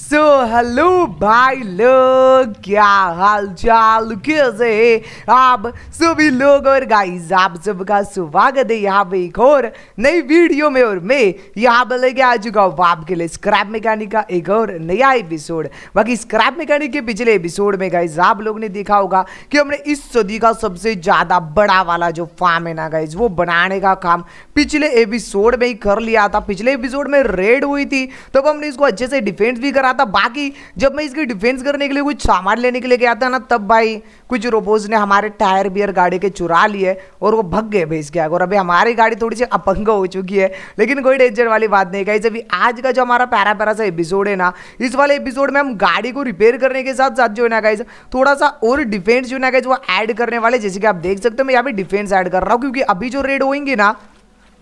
So hello भाई लोग क्या हाल चाल कैसे आप सभी लोग और गाइस आप सबका स्वागत है यहाँ पे एक और नई वीडियो में और मैं यहाँ पे लेके आ चुका हूँ आप के लिए स्क्रैप मैकेनिक का एक और नया एपिसोड बाकी स्क्रैप मैकेनिक के पिछले एपिसोड में गाइस आप लोग ने देखा होगा कि हमने इस सदी का सबसे ज़्यादा बड़ा वाला जो फार्म है ना गाइज वो बनाने का काम पिछले एपिसोड में ही कर लिया था पिछले एपिसोड में रेड हुई थी तब तो हमने इसको अच्छे से डिफेंस भी कर रहा था बाकी जब मैं इसकी डिफेंस करने के लिए कुछ सामान लेने के लिए गया था ना तब भाई कुछ रोबोज ने हमारे टायर बियर गाड़ी के चुरा लिए और वो भग गए भाई इसके आगे और अभी हमारी गाड़ी थोड़ी सी अपंग हो चुकी है लेकिन कोई डेंजर वाली बात नहीं गाइज अभी आज का जो हमारा पैरा पैरा सा एपिसोड है ना इस वाले एपिसोड में हम गाड़ी को रिपेयर करने के साथ साथ जो है ना गाइज थोड़ा सा और डिफेंस जो है ना गाइज वो ऐड करने वाले जैसे कि आप देख सकते हो मैं यहाँ पे डिफेंस ऐड कर रहा हूँ क्योंकि अभी जो रेड होएंगे ना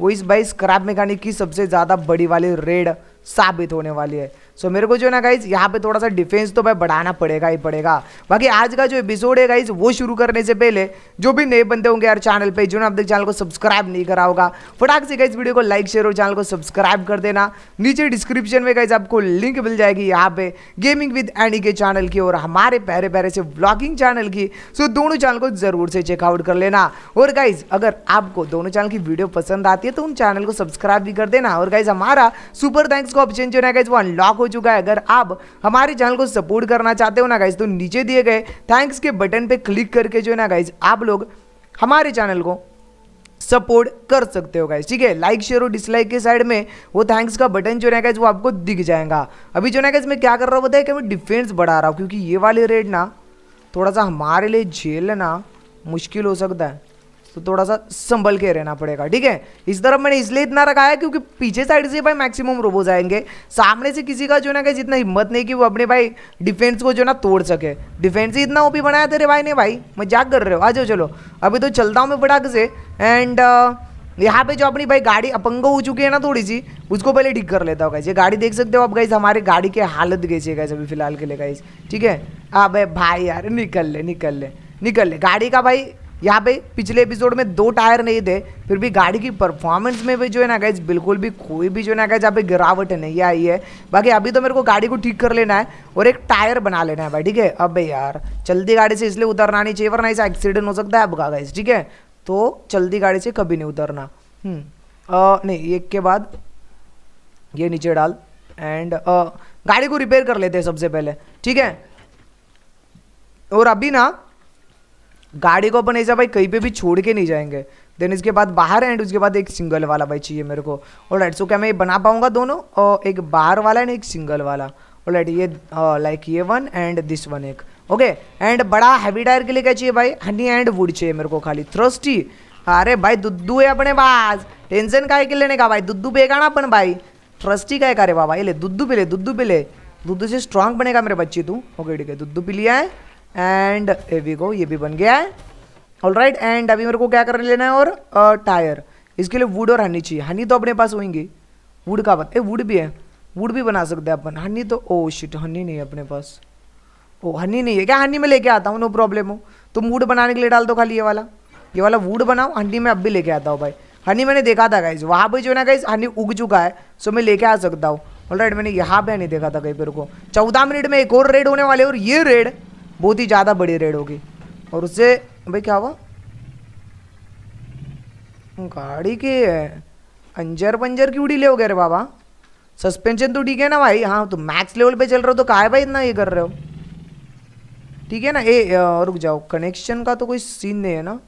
वो इस भाई स्क्रैप मैकेनिक की सबसे ज़्यादा बड़ी वाली रेड साबित होने वाली है सो so, मेरे को जो है ना गाइज यहाँ पे थोड़ा सा डिफेंस तो भाई बढ़ाना पड़ेगा ही पड़ेगा बाकी आज का जो एपिसोड है गाइज वो शुरू करने से पहले जो भी नए बंदे होंगे यार चैनल पे जिन्होंने अपने चैनल को सब्सक्राइब नहीं करा होगा फटाक से गाइज वीडियो को लाइक शेयर और चैनल को सब्सक्राइब कर देना नीचे डिस्क्रिप्शन में गाइज आपको लिंक मिल जाएगी यहाँ पे gaming with any K channel की और हमारे पहरे पहरे से ब्लॉगिंग चैनल की सो दोनों चैनल को जरूर से चेकआउट कर लेना और गाइज अगर आपको दोनों चैनल की वीडियो पसंद आती है तो उन चैनल को सब्सक्राइब भी कर देना और गाइज हमारा सुपर थैंक्स का ऑप्शन जो है गाइज वो अनलॉक हो चुका है अगर आप हमारे चैनल को सपोर्ट करना चाहते हो ना गाइज तो नीचे दिए गए थैंक्स के बटन पर क्लिक करके जो है ना गाइज आप लोग हमारे चैनल को सपोर्ट कर सकते हो गाइज ठीक है लाइक शेयर और डिसलाइक के साइड में वो थैंक्स का बटन जो है गाइज वो आपको दिख जाएगा अभी जो है गाइज मैं क्या कर रहा हूँ बताया कि मैं डिफेंस बढ़ा रहा हूँ क्योंकि ये वाले रेड ना थोड़ा सा हमारे लिए झेलना मुश्किल हो सकता है तो थोड़ा सा संभल के रहना पड़ेगा ठीक है इस तरफ मैंने इसलिए इतना रखा है क्योंकि पीछे साइड से भाई मैक्सिमम रोबोज आएंगे सामने से किसी का जो ना कहीं जितना हिम्मत नहीं कि वो अपने भाई डिफेंस को जो ना तोड़ सके डिफेंस ही इतना ओपी बनाया तेरे भाई ने भाई मजाक कर रहे हो आ जाओ चलो अभी तो चलता हूँ मैं फटाक से एंड यहाँ पे जो अपनी भाई गाड़ी अपंग हो चुकी है ना थोड़ी सी उसको पहले ठीक कर लेता हूँ गाइज गाड़ी देख सकते हो आप गाइज हमारे गाड़ी के हालत गई है अभी फिलहाल के लिए गाइज ठीक है अब भाई यार निकल ले निकल ले निकल ले गाड़ी का भाई यहाँ पे पिछले एपिसोड में दो टायर नहीं थे फिर भी गाड़ी की परफॉर्मेंस में भी जो है ना गाइज बिल्कुल भी कोई भी जो है ना गाइज यहाँ पे गिरावट नहीं आई है बाकी अभी तो मेरे को गाड़ी को ठीक कर लेना है और एक टायर बना लेना है भाई ठीक है अब यार जल्दी गाड़ी से इसलिए उतरना नहीं चाहिए वरना ऐसा एक्सीडेंट हो सकता है अब गाइज ठीक है तो जल्दी गाड़ी से कभी नहीं उतरना हम्म, नहीं एक के बाद ये नीचे डाल एंड गाड़ी को रिपेयर कर लेते हैं सबसे पहले ठीक है और अभी ना गाड़ी को अपन ऐसा भाई कहीं पे भी छोड़ के नहीं जाएंगे देन इसके बाद बाहर एंड उसके बाद एक सिंगल वाला भाई चाहिए मेरे को और राइट सो क्या मैं बना पाऊंगा दोनों और एक बाहर वाला एंड एक सिंगल वाला और राइट ये लाइक ये वन एंड दिस वन एक ओके एंड बड़ा हैवी टायर के लिए क्या चाहिए भाई हनी एंड वुड चाहिए मेरे को खाली थ्रस्टी अरे भाई दुद्दू है अपने पास टेंशन का है के लेने का भाई दुद्दू बेगा ना अपन भाई थ्रस्टी का है का बाबा ये ले दुद्दू पी ले दुद्दू पी ले से स्ट्रांग बनेगा मेरे बच्चे तू ओके ठीक है दुद्दू पी लिया है एंड एवी को ये भी बन गया है ऑल राइट एंड अभी मेरे को क्या कर लेना है और टायर uh, इसके लिए वुड और हनी चाहिए हनी तो अपने पास होंगी वुड का बन वुड भी है वुड भी बना सकते हैं अपन हनी तो ओ शिट हनी नहीं है अपने पास ओ oh, हनी नहीं है क्या हनी में लेके आता हूँ नो प्रॉब्लम हो तुम वुड बनाने के लिए डाल दो खाली ये वाला ये वाला वुड बनाओ हनी में अब भी लेके आता हूँ भाई हनी मैंने देखा था गाइज वहाँ पर जो है ना गाइज हनी उग चुका है सो मैं लेके आ सकता हूँ ऑल राइट मैंने यहाँ पे नहीं देखा था कहीं पर को चौदह मिनट में एक और रेड होने वाले और ये रेड बहुत ही ज़्यादा बड़ी रेड होगी और उससे भाई क्या हुआ गाड़ी के अंजर पंजर की उड़ी ले हो गए रे बाबा सस्पेंशन तो ठीक है ना भाई हाँ तो मैक्स लेवल पे चल रहे हो तो कहा है भाई इतना ये कर रहे हो ठीक है ना ए रुक जाओ कनेक्शन का तो कोई सीन नहीं है ना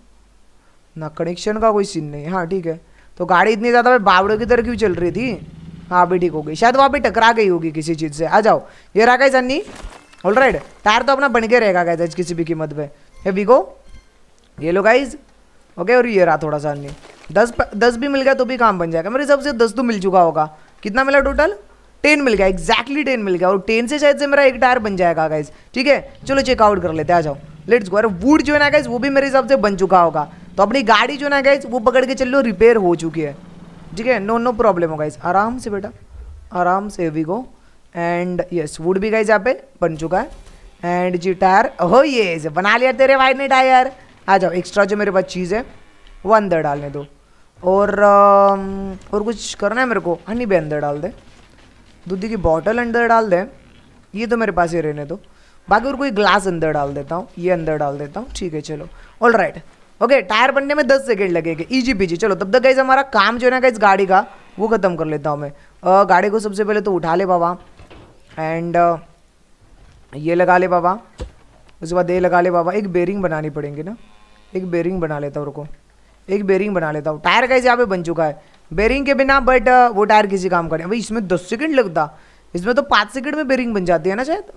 ना कनेक्शन का कोई सीन नहीं है हाँ ठीक है तो गाड़ी इतनी ज़्यादा बावड़ों की तरह क्यों चल रही थी हाँ अभी ठीक हो गई शायद वहाँ पे टकरा गई होगी किसी चीज़ से आ जाओ ये रहा कहीं सन्नी ऑल राइट टायर तो अपना बन के रहेगा गाइज किसी भी कीमत पे ये वीगो ये लो गाइज ओके और ये रहा थोड़ा सा नहीं दस दस भी मिल गया तो भी काम बन जाएगा मेरे हिसाब से दस तो मिल चुका होगा कितना मिला टोटल टेन मिल गया एक्जैक्टली टेन मिल गया और टेन से शायद से मेरा एक टायर बन जाएगा गाइज ठीक है चलो चेकआउट कर लेते आ जाओ लेट्स गो अरे वुड जो है ना गाइज वो भी मेरे हिसाब से बन चुका होगा तो अपनी गाड़ी जो है ना गाइज वो पकड़ के चल लो रिपेयर हो चुकी है ठीक है नो नो प्रॉब्लम हो गाइज आराम से बेटा आराम से we go and yes wood भी गाइज यहाँ पे बन चुका है एंड जी टायर हो ये बना लिया तेरे भाई ने टायर आ जाओ एक्स्ट्रा जो मेरे पास चीज़ है वो अंदर डालने दो और और कुछ करना है मेरे को हनी भी अंदर डाल दे दूधी की बॉटल अंदर डाल दे ये तो मेरे पास ही रहने दो बाकी और कोई ग्लास अंदर डाल देता हूँ ये अंदर डाल देता हूँ ठीक है चलो ऑल राइट ओके टायर बनने में दस सेकेंड लगेंगे ईजी पीजी चलो तब तक गाइज हमारा काम जो है ना गाइज गाड़ी का वो ख़त्म कर लेता हूँ मैं गाड़ी को सबसे पहले तो उठा ले बाबा एंड uh, ये लगा ले बाबा उसके बाद ये लगा ले बाबा एक बेरिंग बनानी पड़ेंगे ना एक बेरिंग बना लेता हूँ रुको एक बेरिंग बना लेता हूँ टायर कैसे यहाँ पे बन चुका है बेरिंग के बिना बट uh, वो टायर किसी काम करें भाई इसमें दस सेकंड लगता इसमें तो पाँच सेकंड में बेरिंग बन जाती है ना शायद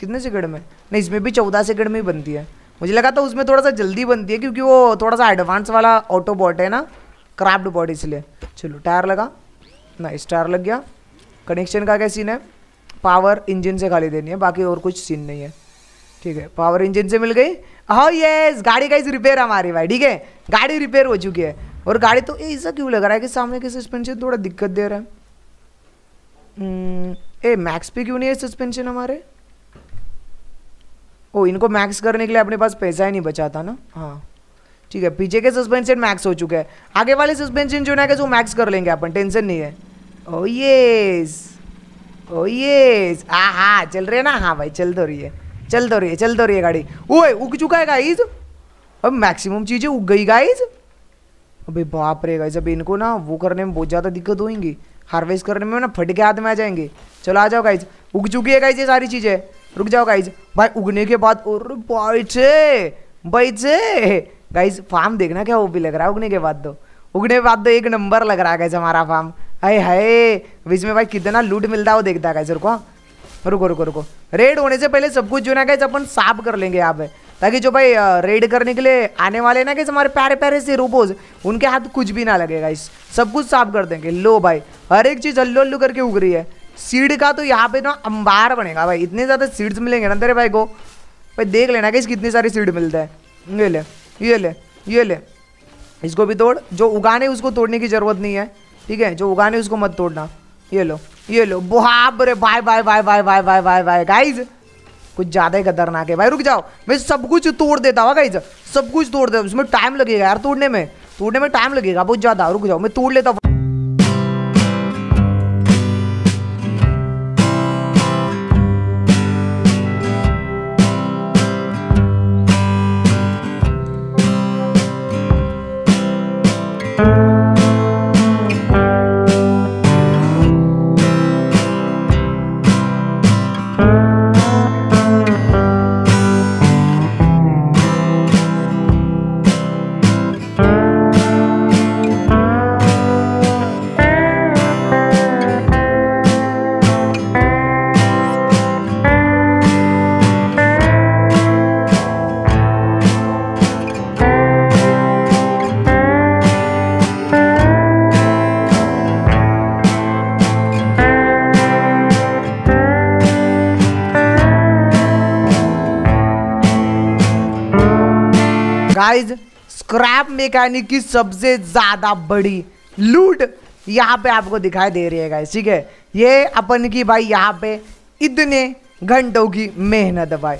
कितने सेकंड में नहीं इसमें भी चौदह सेकंड में ही बनती है मुझे लगा था उसमें थोड़ा सा जल्दी बनती है क्योंकि वो थोड़ा सा एडवांस वाला ऑटो बॉट है ना क्राफ्ट बॉट इसलिए चलो टायर लगा ना इस टायर लग गया कनेक्शन का क्या सीन है पावर इंजन से खाली देनी है बाकी और कुछ सीन नहीं है ठीक है पावर इंजन से मिल गई हाँ oh यस गाड़ी का इस रिपेयर हमारी भाई ठीक है गाड़ी रिपेयर हो चुकी है और गाड़ी तो ऐसा क्यों लग रहा है कि सामने के सस्पेंशन थोड़ा दिक्कत दे रहा है hmm, ए मैक्स पे क्यों नहीं है सस्पेंशन हमारे ओ इनको मैक्स करने के लिए अपने पास पैसा ही नहीं बचा था ना हाँ ठीक है पीछे के सस्पेंशन मैक्स हो चुके हैं आगे वाले सस्पेंशन जो ना कि वो मैक्स कर लेंगे अपन टेंशन नहीं है oh oh yes oh oh, ये हाँ हाँ चल रहे ना हाँ भाई चल दो तो रही है चल दो तो रही है चल दो तो रही है गाड़ी ओए उग चुका है गाइज अब मैक्सिमम चीज़ें उग गई गाइज अबे बाप रे गाइज अब इनको ना वो करने में बहुत ज़्यादा दिक्कत होएंगी हार्वेस्ट करने में ना फट के हाथ में आ जाएंगे चलो आ जाओ गाइज उग चुकी है गाइज ये सारी चीज़ें रुक जाओ गाइज भाई उगने के बाद और भाई से भाई से गाइज फार्म देखना क्या वो भी लग रहा है उगने के बाद दो उगने के बाद तो एक नंबर लग रहा है गाइज हमारा फार्म अरे हाय विज में भाई कितना लूट मिलता है वो देखता है हाँ। रुको रुको रुको रुको रेड होने से पहले सब कुछ जो ना गाइज अपन साफ कर लेंगे यहाँ पे ताकि जो भाई रेड करने के लिए आने वाले ना गाइज हमारे प्यारे प्यारे से रोबोज उनके हाथ कुछ भी ना लगेगा इस सब कुछ साफ कर देंगे लो भाई हर एक चीज़ हल्लो हल्लू करके उग रही है सीड का तो यहाँ पे ना अंबार बनेगा भाई इतने ज़्यादा सीड्स मिलेंगे ना तेरे भाई को भाई देख लेना कि कितने सारे सीड मिलते हैं ये ले ये ले ये ले इसको भी तोड़ जो उगाने उसको तोड़ने की ज़रूरत नहीं है ठीक है जो उगाने उसको मत तोड़ना ये लो ये लो बुहाबरे bye bye bye bye bye bye bye bye guys कुछ ज़्यादा ही खतरनाक है भाई रुक जाओ मैं सब कुछ तोड़ देता हुआ गाइज हाँ, सब कुछ तोड़ देता उसमें टाइम लगेगा यार तोड़ने में तोड़ने में टाइम लगेगा बहुत ज़्यादा रुक जाओ मैं तोड़ लेता हूँ thank you guys Scrap Mechanic की सबसे ज़्यादा बड़ी लूट यहाँ पे आपको दिखाई दे रही है गाइज ठीक है ये अपन की भाई यहाँ पे इतने घंटों की मेहनत भाई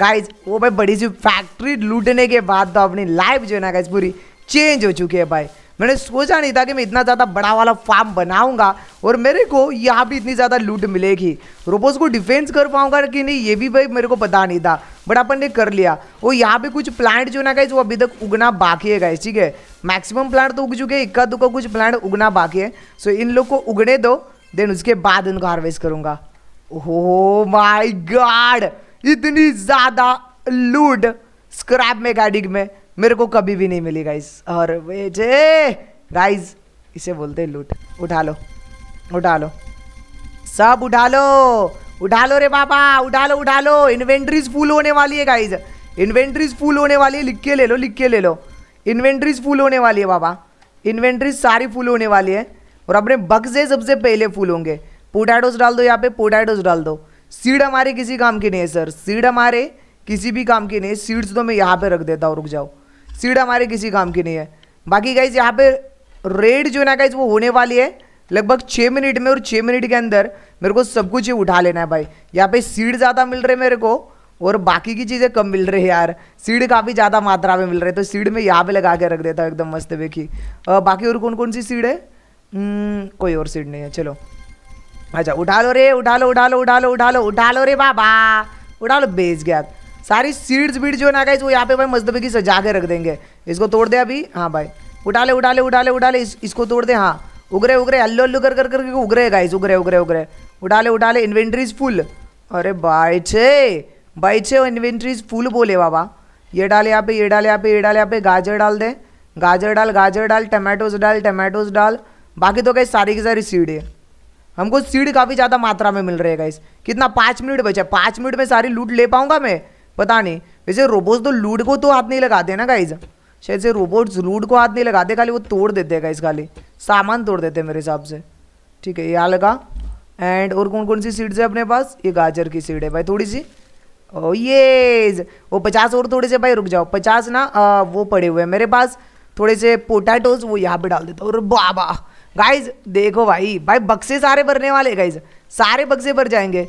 गाइज वो भाई बड़ी सी फैक्ट्री लूटने के बाद तो अपनी लाइफ जो है ना गाइज पूरी चेंज हो चुकी है भाई मैंने सोचा नहीं था कि मैं इतना ज़्यादा बड़ा वाला फार्म बनाऊंगा और मेरे को यहाँ भी इतनी ज़्यादा लूट मिलेगी रोबोट्स को डिफेंस कर पाऊंगा कि नहीं ये भी भाई मेरे को पता नहीं था बट अपन ने कर लिया और यहाँ पे कुछ प्लांट जो ना गए वो अभी तक उगना बाकी है गए ठीक है मैक्सिमम प्लांट तो उग चुके हैं इक्का दुक्का कुछ प्लांट उगना बाकी है सो इन लोग को उगने दो देन उसके बाद इनको हार्वेस्ट करूँगा हो माई गाड इतनी ज़्यादा लूट स्क्रैप में गाड़ी में मेरे को कभी भी नहीं मिली गाइस और वे जे राइज इसे बोलते लूट उठा लो उठा लो सब उठा लो उठा लो रे बाबा उठा लो उठा लो इन्वेंट्रीज फुल होने वाली है गाइज इन्वेंट्रीज फुल होने वाली है लिख के ले लो लिख के ले लो इन्वेंट्रीज फुल होने वाली है बाबा इन्वेंट्रीज सारी फुल होने वाली है और अपने बक्से सबसे पहले फुल होंगे पोटैटोज डाल दो यहाँ पे पोटैटोज डाल दो सीड हमारे किसी काम की नहीं है सर सीड हमारे किसी भी काम की नहीं सीड्स तो मैं यहाँ पे रख देता हूँ रुक जाओ सीड हमारे किसी काम की नहीं है बाकी गाइज यहाँ पे रेड जो है ना गाइज वो होने वाली है लगभग छः मिनट में और छः मिनट के अंदर मेरे को सब कुछ ही उठा लेना है भाई यहाँ पे सीड ज़्यादा मिल रहे मेरे को और बाकी की चीज़ें कम मिल रही है यार सीड काफ़ी ज़्यादा मात्रा में मिल रही है तो सीड में यहाँ पे लगा के रख देता हूँ एकदम मस्त देखी बाकी और कौन कौन सी सीड है हम्म, कोई और सीड नहीं है चलो अच्छा उठा लो रे उठा लो उठा लो उठा लो उठा लो उठा लो रे बाबा उठा लो बेच गया सारी सीड्स बीड जो है ना गाइस वो यहाँ पे भाई मजदबे की सजा के रख देंगे इसको तोड़ दे अभी हाँ भाई उठा ले उठा ले उठा ले उठा ले इस, इसको तोड़ दे हाँ उगरे उगरे अल्लू अल्लू कर कर करके उगरे गाइस उगरे उगरे उगरे उठा ले उठा ले इन्वेंट्रीज फुल अरे भाई छे भाई छे इन्वेंट्रीज फुल बोले बाबा ये डाले यहाँ पे ये डाले यहाँ पे ये डाले यहाँ पे गाजर डाल दे गाजर डाल गाजर डाल टमाटोज डाल टमाटोज डाल बाकी तो गई सारी की सारी सीड है हमको सीड काफ़ी ज़्यादा मात्रा में मिल रही है गाइस कितना पाँच मिनट बचा पाँच मिनट में सारी लूट ले पाऊंगा मैं पता नहीं वैसे रोबोट्स तो लूड को तो हाथ नहीं लगाते ना गाइज शायद से रोबोट्स लूड को हाथ नहीं लगाते खाली वो तोड़ देते हैं गाइज खाली सामान तोड़ देते हैं मेरे हिसाब से ठीक है ये यहाँ लगा एंड और कौन कौन सी सीड्स है अपने पास ये गाजर की सीड है भाई थोड़ी सी ओ oh, ये वो पचास और थोड़े से भाई रुक जाओ पचास ना आ, वो पड़े हुए हैं मेरे पास थोड़े से पोटैटोज वो यहाँ पे डाल देता हूँ और बाबा गाइज देखो भाई भाई बक्से सारे भरने वाले गाइज सारे बक्से भर जाएंगे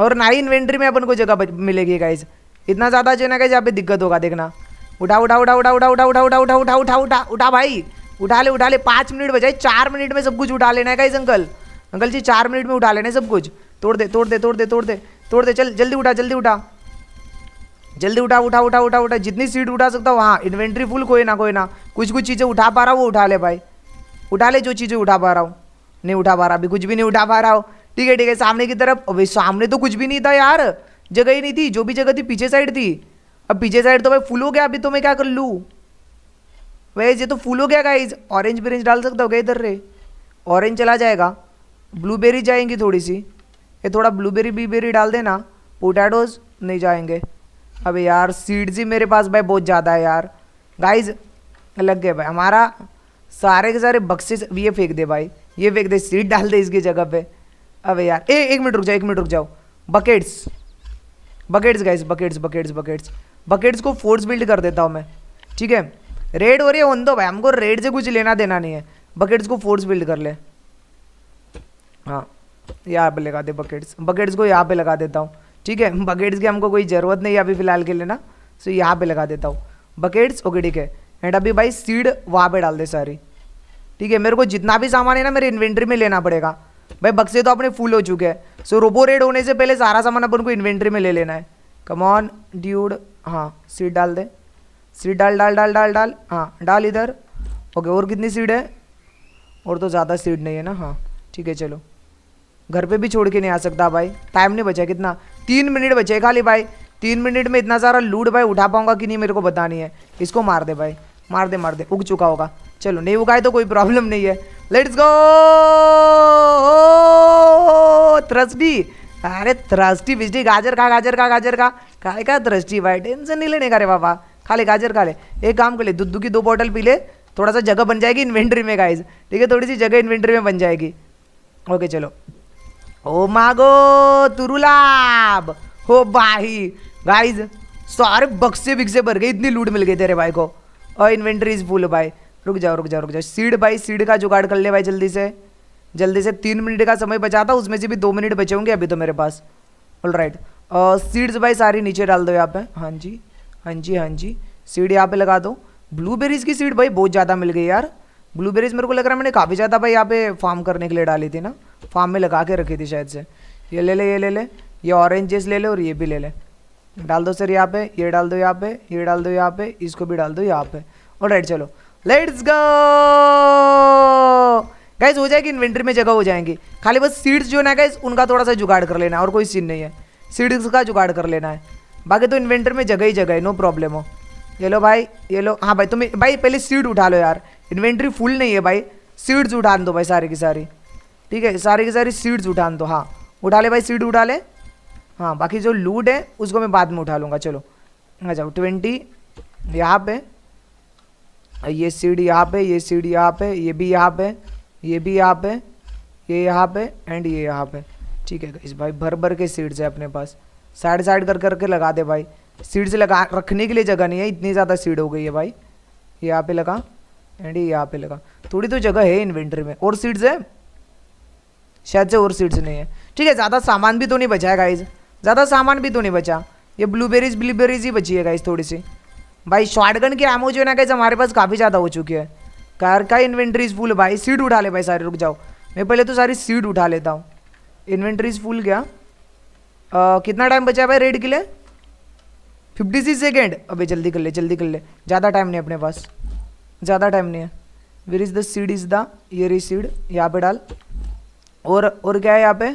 और ना ही इन्वेंट्री में अपन को जगह मिलेगी गाइज इतना ज़्यादा जो ना कहीं यहाँ पे दिक्कत होगा देखना उठा उठा उठा उठा उठा उठा उठा उठा उठा उठा उठा उठा उठा भाई उठा ले उठा ले पाँच मिनट बजाए चार मिनट में सब कुछ उठा लेना है कहीं अंकल अंकल जी चार मिनट में उठा लेना है सब कुछ तोड़ दे तोड़ दे तोड़ दे तोड़ दे तोड़ दे चल जल्दी उठा जल्दी उठा जल्दी उठा उठा उठा उठा उठा जितनी सीट उठा सकता हूँ हाँ इन्वेंट्री फुल कोई ना कोई ना कुछ कुछ चीज़ें उठा पा रहा हूँ वो उठा ले भाई उठा ले जो चीज़ें उठा पा रहा हूँ नहीं उठा पा रहा अभी कुछ भी नहीं उठा पा रहा हो ठीक है ठीक है सामने की तरफ अभी सामने तो कुछ भी नहीं था यार जगह ही नहीं थी जो भी जगह थी पीछे साइड थी अब पीछे साइड तो भाई फुल हो गया अभी तो मैं क्या कर लूँ वैसे ये तो फुल हो गया गाइज ऑरेंज ब्रेंज डाल सकता हो गया इधर रे ऑरेंज चला जाएगा ब्लूबेरी जाएंगी थोड़ी सी ये थोड़ा ब्लूबेरी बीबेरी डाल देना पोटैटोज नहीं जाएंगे अब यार सीड्स ही मेरे पास भाई बहुत ज़्यादा है यार गाइज लग गए भाई हमारा सारे के सारे बक्सेस ये फेंक दे भाई ये फेंक दे सीट डाल दे इसकी जगह पे अब यार ए एक मिनट रुक जाओ एक मिनट रुक जाओ buckets buckets guys buckets buckets buckets buckets को फोर्स बिल्ड कर देता हूँ मैं ठीक है रेड हो रही है वन दो भाई हमको रेड से कुछ लेना देना नहीं है बकेट्स को फोर्स बिल्ड कर ले हाँ यहाँ पे लगा दे बकेट्स बकेट्स को यहाँ पे लगा देता हूँ ठीक है बकेट्स की हमको कोई ज़रूरत नहीं है अभी फ़िलहाल के लेना सो यहाँ पे लगा देता हूँ बकेट्स ओके ठीक है एंड अभी भाई सीड वहाँ पे डाल दे सारी ठीक है मेरे को जितना भी सामान है ना मेरे इन्वेंट्री में लेना पड़ेगा भाई बक्से तो अपने फुल हो चुके हैं सो रोबो रेड होने से पहले सारा सामान अपन को इन्वेंट्री में ले लेना है कमॉन ड्यूड हाँ सीट डाल दे सीट डाल डाल डाल डाल डाल हाँ डाल इधर ओके और कितनी सीट है और तो ज़्यादा सीट नहीं है ना हाँ ठीक है चलो घर पे भी छोड़ के नहीं आ सकता भाई टाइम नहीं बचा कितना तीन मिनट बचे खाली भाई तीन मिनट में इतना सारा लूट भाई उठा पाऊंगा कि नहीं मेरे को बता नहीं है इसको मार दे भाई मार दे मार दे उग चुका होगा चलो नहीं उगाए तो कोई प्रॉब्लम नहीं है लेट्स गो त्रस्टी अरे थ्रस्टी बिजली गाजर खा गाजर खा गाजर खा खाए का थ्रस्टी भाई टेंशन नहीं लेने का रे बाबा खा ले गाजर खा ले एक काम कर ले दूध की दो बॉटल पी ले थोड़ा सा जगह बन जाएगी इन्वेंट्री में गाइज ठीक है थोड़ी सी जगह इन्वेंट्री में बन जाएगी ओके चलो ओ मागो तुरुलाब हो भाई गाइज सारे बक्से बिक्से भर गए इतनी लूट मिल गई तेरे भाई को और इन्वेंट्री इज फुल भाई रुक जाओ रुक जाओ रुक जाओ सीड बाई सीड का जुगाड़ कर ले भाई जल्दी से जल्दी से तीन मिनट का समय बचा था उसमें से भी दो मिनट बचे होंगे अभी तो मेरे पास ऑल राइट सीड्स भाई सारी नीचे डाल दो यहाँ पे हाँ जी हाँ जी हाँ जी सीड यहाँ पे लगा दो ब्लूबेरीज़ की सीड भाई बहुत ज़्यादा मिल गई यार ब्लूबेरीज़ मेरे को लग रहा है मैंने काफ़ी ज़्यादा भाई यहाँ पे फार्म करने के लिए डाली थी ना फार्म में लगा के रखी थी शायद से ये ले ले ये ले ले ये ऑरेंजेस ले ले और ये भी ले ले डाल दो सर यहाँ पे ये डाल दो यहाँ पे ये डाल दो यहाँ पे इसको भी डाल दो यहाँ पे और राइट चलो लेट्स गो गाइज हो जाएगी इन्वेंट्री में जगह हो जाएंगी खाली बस सीड्स जो ना गाइज उनका थोड़ा सा जुगाड़ कर लेना है और कोई सीन नहीं है सीड्स का जुगाड़ कर लेना है बाकी तो इन्वेंटर में जगह ही जगह है नो प्रॉब्लम हो ये लो भाई ये लो हाँ भाई तुम्हें भाई पहले सीड उठा लो यार इन्वेंट्री फुल नहीं है भाई सीड्स उठा दो भाई सारी की सारी ठीक है सारी की सारी सीड्स उठा दो हाँ उठा ले भाई सीड उठा ले हाँ बाकी जो लूट है उसको मैं बाद में उठा लूँगा चलो अच्छा ट्वेंटी यहाँ पे ये सीढ़ी यहाँ पे ये सीढ़ी यहाँ पे ये भी यहाँ पे ये भी यहाँ पे ये यहाँ पे एंड ये यहाँ पे ठीक है इस भाई भर भर के सीड्स है अपने पास साइड साइड कर करके लगा दे भाई सीड्स लगा रखने के लिए जगह नहीं है इतनी ज़्यादा सीड हो गई है भाई ये यहाँ पे लगा एंड ये यहाँ पे लगा थोड़ी तो जगह है इन्वेंट्री में और सीड्स है शायद से और सीड्स नहीं है ठीक है ज़्यादा सामान भी तो नहीं बचा है गाइज ज़्यादा सामान भी तो नहीं बचा ये ब्लूबेरीज ब्लूबेरीज ही बची है गाइज थोड़ी सी भाई शॉर्टगन की एमओ जो है ना कैसे हमारे पास काफ़ी ज़्यादा हो चुकी है कार का इन्वेंट्रीज फुल भाई सीट उठा ले भाई सारी रुक जाओ मैं पहले तो सारी सीट उठा लेता हूँ इन्वेंट्रीज फुल गया आ, कितना टाइम बचा भाई रेड के लिए फिफ्टी सिक्स सेकेंड अभी जल्दी कर ले जल्दी कर ले ज़्यादा टाइम नहीं अपने पास ज़्यादा टाइम नहीं है where is the seed is the ये रही सीड यहाँ पे डाल और और क्या है यहाँ पे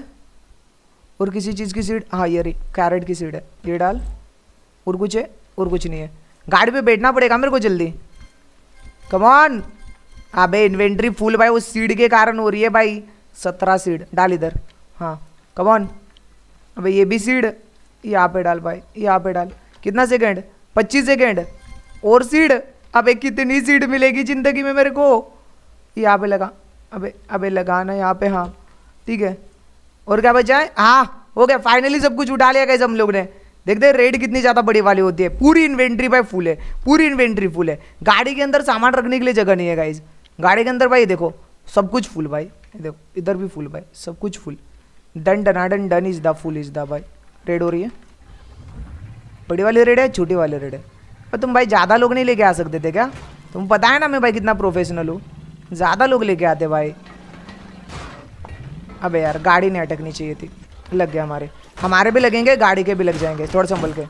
और किसी चीज़ की सीड हाँ ये कैरेट की सीड है ये डाल और कुछ है और कुछ नहीं है गाड़ी पे बैठना पड़ेगा मेरे को जल्दी कमॉन अबे इन्वेंट्री फुल भाई वो सीड के कारण हो रही है भाई सत्रह सीड डाल इधर हाँ कमॉन अबे ये भी सीड यहाँ पे डाल भाई यहाँ पे डाल कितना सेकेंड पच्चीस सेकेंड और सीड अबे कितनी सीड मिलेगी ज़िंदगी में मेरे को यहाँ पे लगा अबे अबे लगाना यहाँ पे हाँ ठीक है और क्या बचाए हाँ हो गया फाइनली सब कुछ उठा लिया गया हम लोग ने देखते हैं रेड कितनी ज़्यादा बड़ी वाली होती है पूरी इन्वेंट्री भाई फुल है पूरी इन्वेंट्री फुल है गाड़ी के अंदर सामान रखने के लिए जगह नहीं है गाइज गाड़ी के अंदर भाई देखो सब कुछ फुल भाई देखो इधर भी फुल भाई सब कुछ फुल डन डना done done is the full is the भाई रेड हो रही है बड़ी वाली रेड है छोटी वाली रेड है पर तुम भाई ज़्यादा लोग नहीं लेके आ सकते थे क्या तुम पता है ना मैं भाई कितना प्रोफेशनल हूँ ज़्यादा लोग लेके आते भाई अबे यार गाड़ी नहीं अटकनी चाहिए थी लग गया हमारे हमारे भी लगेंगे गाड़ी के भी लग जाएंगे छोड़ संभल के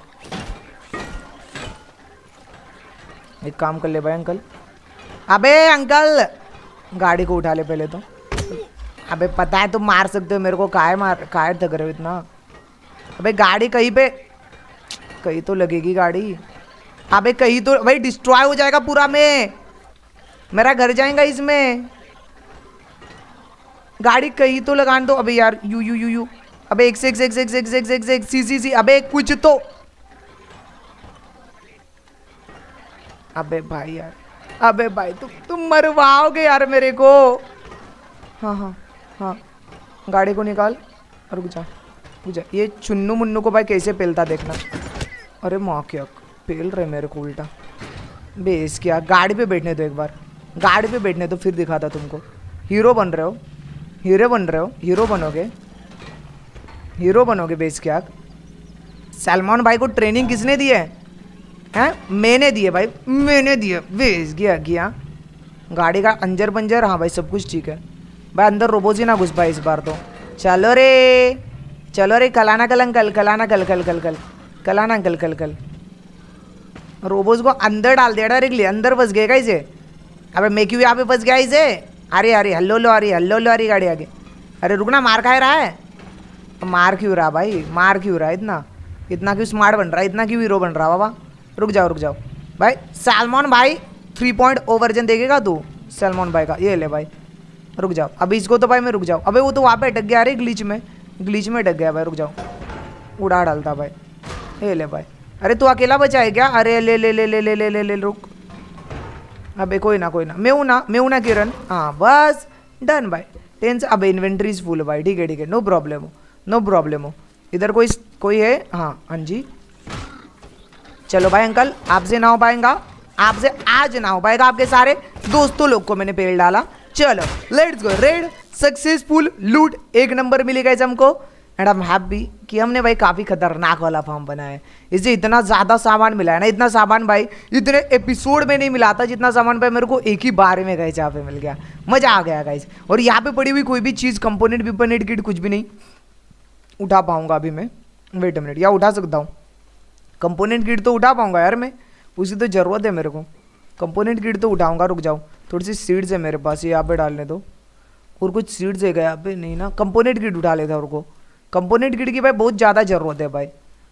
एक काम कर ले भाई अंकल अबे अंकल गाड़ी को उठा ले पहले तो अबे पता है तुम मार सकते हो मेरे को काय मार काय थक रहे हो इतना अबे गाड़ी कहीं पे कहीं तो लगेगी गाड़ी अबे कहीं तो भाई डिस्ट्रॉय हो जाएगा पूरा में मेरा घर जाएगा इसमें गाड़ी कहीं तो लगा दो अबे यार यू यू यू यू अबे एक से एक एक एक एक एक एक सी सी सी अबे कुछ तो अबे भाई यार अबे भाई तुम तुम मरवाओगे यार मेरे को हाँ हाँ हाँ गाड़ी को निकाल और गुजा गुजा ये चुन्नू मुन्नू को भाई कैसे पेलता देखना अरे माँ क्या पेल रहे मेरे को उल्टा बेस क्या गाड़ी पे बैठने दो एक बार गाड़ी पे बैठने दो फिर दिखाता तुमको हीरो बन रहे हो हीरो बन रहे हो हीरो बनोगे हीरो बनोगे बेच के आप सलमान भाई को ट्रेनिंग किसने दी है हैं मैंने दिए भाई मैंने दिए बेच गया गया गाड़ी का अंजर पंजर हाँ भाई सब कुछ ठीक है भाई अंदर रोबोज ही ना घुस पाए इस बार तो चलो रे चलो रे कलाना कल अंकल कलाना कल कल कल कल कलाना अंकल कल कल रोबोज को अंदर डाल दिया डायरेक्टली अंदर बस गए इसे अबे मैं क्यों यहाँ पे बस गया इसे अरे अरे हल्लो लो अरे हल्लो लो अरे गाड़ी आगे अरे रुकना मार खा रहा है मार क्यों रहा भाई मार क्यों रहा इतना इतना क्यों स्मार्ट बन रहा है इतना क्यों हीरो बन रहा बाबा रुक जाओ रुक जाओ भाई सलमान भाई थ्री पॉइंट ओवरजन देखेगा तू सलमान भाई का ये ले भाई रुक जाओ अभी इसको तो भाई मैं रुक जाओ अभी वो तो वहाँ पे अटक गया अरे ग्लीच में ग्लीच में अटक गया भाई रुक जाओ उड़ा डालता भाई ये ले भाई अरे तू अकेला बचा है क्या अरे ले ले ले ले ले ले ले ले रुक अबे कोई ना कोई ना मैं हूँ ना मैं हूँ ना किरण हाँ बस डन भाई टेंस अब इन्वेंट्रीज फुल भाई ठीक है ठीक है नो प्रॉब्लम हो नो प्रॉब्लम हो इधर कोई कोई है हाँ हाँ जी चलो भाई अंकल आपसे ना हो पाएगा आपसे आज ना हो पाएगा आपके सारे दोस्तों लोग को मैंने पेड़ डाला चलो लेट्स गो रेड सक्सेसफुल लूट एक नंबर मिलेगा इस हमको एंड एम हैप्पी कि हमने भाई काफ़ी खतरनाक वाला फार्म बनाया है इससे इतना ज़्यादा सामान मिला है ना इतना सामान भाई इतने एपिसोड में नहीं मिला था जितना सामान भाई मेरे को एक ही बारे में गए जहाँ पे मिल गया मज़ा आ गया गाइज और यहाँ पे पड़ी हुई कोई भी चीज़ कंपोनेंट विपोनेट किट कुछ भी नहीं उठा पाऊँगा अभी मैं वेट मिनट या उठा सकता हूँ कंपोनेंट किट तो उठा पाऊँगा यार मैं उसी तो ज़रूरत है मेरे को कंपोनेंट किट तो उठाऊँगा रुक जाओ थोड़ी सी सीड्स है मेरे पास ये यहाँ पे डालने दो और कुछ सीड्स है यहाँ पे नहीं ना कंपोनेंट किट उठा लेता को कंपोनेंट किट की भाई बहुत ज़्यादा ज़रूरत है भाई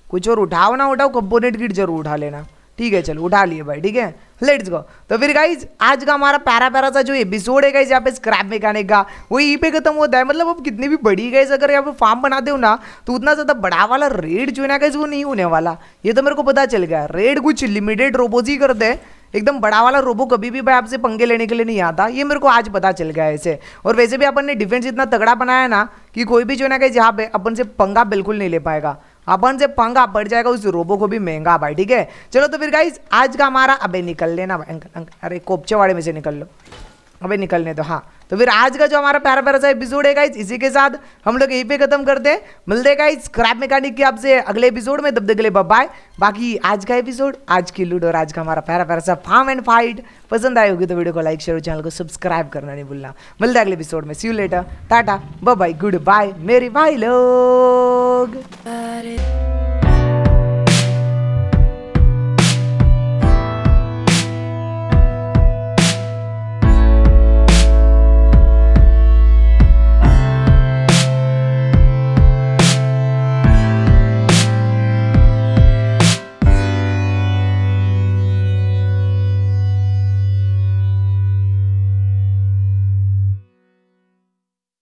कुछ और उठाओ ना उठाओ कंपोनेंट किट जरूर उठा लेना ठीक है चलो उठा लिए भाई ठीक है लेट्स गो तो फिर गाइज आज का हमारा पैरा पैरा सा जो एपिसोड है गाइज यहाँ पे स्क्रैप मैकेनिक का वो यहीं पे खत्म होता है मतलब अब कितनी भी बड़ी गाइज अगर यहाँ पे फार्म बनाते हो ना तो उतना ज़्यादा बड़ा वाला रेड जो है ना गाइज वो नहीं होने वाला ये तो मेरे को पता चल गया रेड कुछ लिमिटेड रोबोज ही करते हैं एकदम बड़ा वाला रोबो कभी भी भाई आपसे पंगे लेने के लिए नहीं आता ये मेरे को आज पता चल गया ऐसे और वैसे भी अपन ने डिफेंस इतना तगड़ा बनाया ना कि कोई भी जो है ना कहीं जहाँ पे अपन से पंगा बिल्कुल नहीं ले पाएगा अपन से पंगा पड़ जाएगा उस रोबो को भी महंगा भाई ठीक है चलो तो फिर गाइज आज का हमारा अबे निकल लेना भाई अंकल अंकल अरे कोपचे वाड़े में से निकल लो अबे निकलने दो हाँ तो फिर आज का जो हमारा प्यारा प्यारा सा एपिसोड है गाइज इसी के साथ हम लोग यहीं पे खत्म करते हैं मिलते हैं गाइज क्रैप मैकेनिक की आपसे अगले एपिसोड में दब तक बाय बाकी आज का एपिसोड आज की लूडो और आज का हमारा प्यारा प्यारा सा फार्म एंड फाइट पसंद आई होगी तो वीडियो को लाइक शेयर चैनल को सब्सक्राइब करना नहीं भूलना मिलते हैं अगले एपिसोड में see you later tata bye good bye मेरी भाई लोग